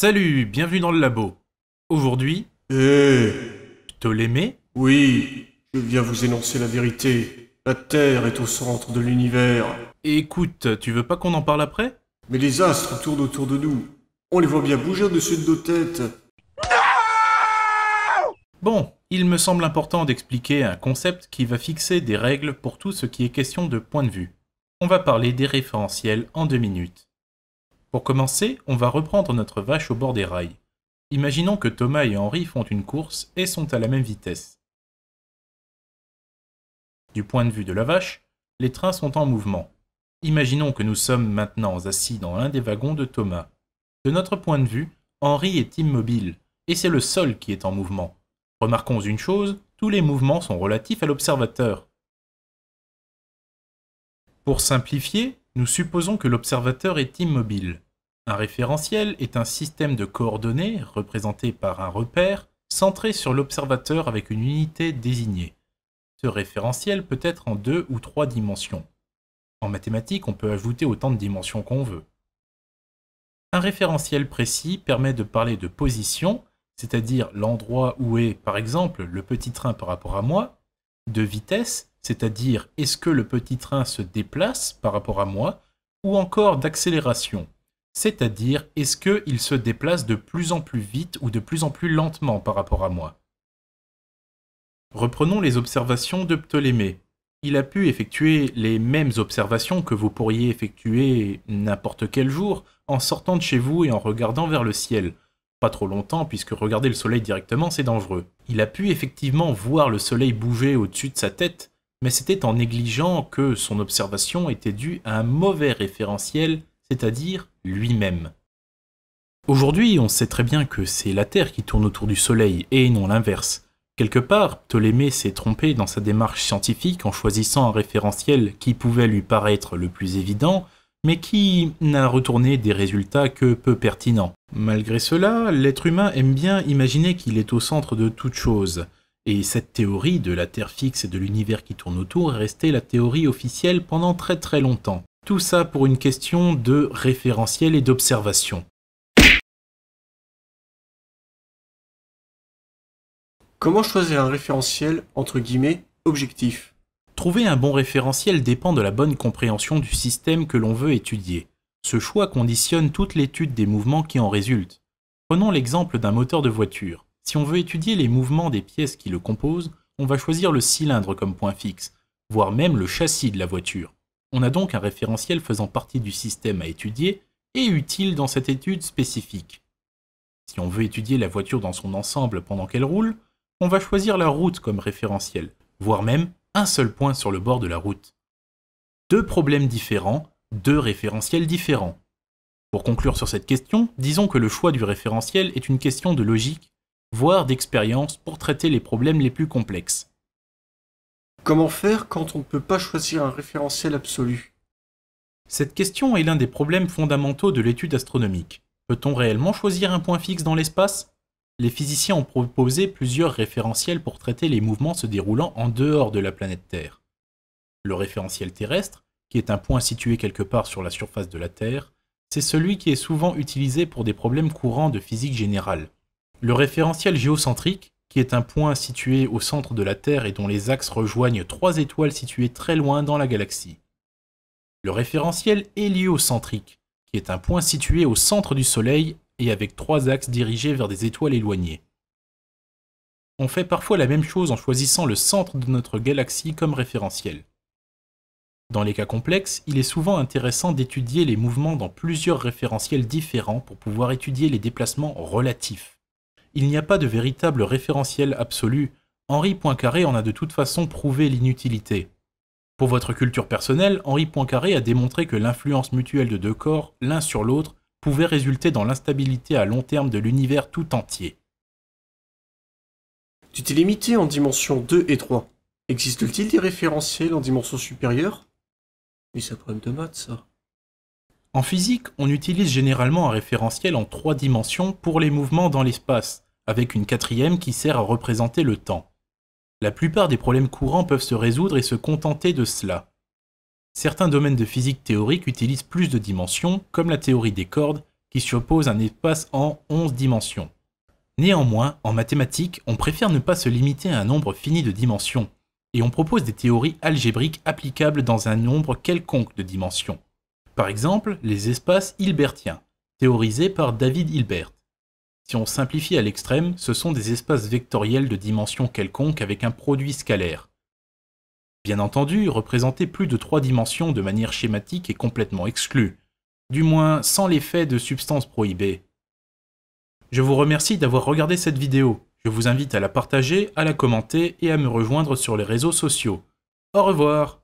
Salut, bienvenue dans le labo. Aujourd'hui. Eh Ptolémée Oui, je viens vous énoncer la vérité. La Terre est au centre de l'univers. Écoute, tu veux pas qu'on en parle après Mais les astres tournent autour de nous. On les voit bien bouger dessus de nos têtes. bon, il me semble important d'expliquer un concept qui va fixer des règles pour tout ce qui est question de point de vue. On va parler des référentiels en deux minutes. Pour commencer, on va reprendre notre vache au bord des rails. Imaginons que Thomas et Henri font une course et sont à la même vitesse. Du point de vue de la vache, les trains sont en mouvement. Imaginons que nous sommes maintenant assis dans l'un des wagons de Thomas. De notre point de vue, Henri est immobile, et c'est le sol qui est en mouvement. Remarquons une chose, tous les mouvements sont relatifs à l'observateur. Pour simplifier, nous supposons que l'observateur est immobile. Un référentiel est un système de coordonnées représenté par un repère centré sur l'observateur avec une unité désignée. Ce référentiel peut être en deux ou trois dimensions. En mathématiques, on peut ajouter autant de dimensions qu'on veut. Un référentiel précis permet de parler de position, c'est-à-dire l'endroit où est, par exemple, le petit train par rapport à moi, de vitesse, c'est-à-dire est-ce que le petit train se déplace par rapport à moi, ou encore d'accélération, c'est-à-dire est-ce qu'il se déplace de plus en plus vite ou de plus en plus lentement par rapport à moi. Reprenons les observations de Ptolémée. Il a pu effectuer les mêmes observations que vous pourriez effectuer n'importe quel jour en sortant de chez vous et en regardant vers le ciel pas trop longtemps, puisque regarder le soleil directement, c'est dangereux. Il a pu effectivement voir le soleil bouger au-dessus de sa tête, mais c'était en négligeant que son observation était due à un mauvais référentiel, c'est-à-dire lui-même. Aujourd'hui, on sait très bien que c'est la Terre qui tourne autour du Soleil et non l'inverse. Quelque part, Ptolémée s'est trompé dans sa démarche scientifique en choisissant un référentiel qui pouvait lui paraître le plus évident, mais qui n'a retourné des résultats que peu pertinents. Malgré cela, l'être humain aime bien imaginer qu'il est au centre de toute chose, et cette théorie de la Terre fixe et de l'univers qui tourne autour est restée la théorie officielle pendant très très longtemps. Tout ça pour une question de référentiel et d'observation. Comment choisir un référentiel entre guillemets objectif Trouver un bon référentiel dépend de la bonne compréhension du système que l'on veut étudier. Ce choix conditionne toute l'étude des mouvements qui en résultent. Prenons l'exemple d'un moteur de voiture. Si on veut étudier les mouvements des pièces qui le composent, on va choisir le cylindre comme point fixe, voire même le châssis de la voiture. On a donc un référentiel faisant partie du système à étudier et utile dans cette étude spécifique. Si on veut étudier la voiture dans son ensemble pendant qu'elle roule, on va choisir la route comme référentiel, voire même un seul point sur le bord de la route. Deux problèmes différents, deux référentiels différents. Pour conclure sur cette question, disons que le choix du référentiel est une question de logique, voire d'expérience pour traiter les problèmes les plus complexes. Comment faire quand on ne peut pas choisir un référentiel absolu Cette question est l'un des problèmes fondamentaux de l'étude astronomique. Peut-on réellement choisir un point fixe dans l'espace les physiciens ont proposé plusieurs référentiels pour traiter les mouvements se déroulant en dehors de la planète Terre. Le référentiel terrestre, qui est un point situé quelque part sur la surface de la Terre, c'est celui qui est souvent utilisé pour des problèmes courants de physique générale. Le référentiel géocentrique, qui est un point situé au centre de la Terre et dont les axes rejoignent trois étoiles situées très loin dans la galaxie. Le référentiel héliocentrique, qui est un point situé au centre du Soleil et avec trois axes dirigés vers des étoiles éloignées. On fait parfois la même chose en choisissant le centre de notre galaxie comme référentiel. Dans les cas complexes, il est souvent intéressant d'étudier les mouvements dans plusieurs référentiels différents pour pouvoir étudier les déplacements relatifs. Il n'y a pas de véritable référentiel absolu, Henri Poincaré en a de toute façon prouvé l'inutilité. Pour votre culture personnelle, Henri Poincaré a démontré que l'influence mutuelle de deux corps, l'un sur l'autre, pouvait résulter dans l'instabilité à long terme de l'univers tout entier. Tu t'es limité en dimensions 2 et 3. Existe-t-il des référentiels en dimension supérieure Mais c'est un problème de maths, ça. En physique, on utilise généralement un référentiel en trois dimensions pour les mouvements dans l'espace, avec une quatrième qui sert à représenter le temps. La plupart des problèmes courants peuvent se résoudre et se contenter de cela certains domaines de physique théorique utilisent plus de dimensions, comme la théorie des cordes, qui suppose un espace en 11 dimensions. Néanmoins, en mathématiques, on préfère ne pas se limiter à un nombre fini de dimensions, et on propose des théories algébriques applicables dans un nombre quelconque de dimensions. Par exemple, les espaces hilbertiens, théorisés par David Hilbert. Si on simplifie à l'extrême, ce sont des espaces vectoriels de dimension quelconque avec un produit scalaire bien entendu, représenter plus de trois dimensions de manière schématique est complètement exclue du moins sans l'effet de substances prohibées. Je vous remercie d'avoir regardé cette vidéo, je vous invite à la partager, à la commenter et à me rejoindre sur les réseaux sociaux. Au revoir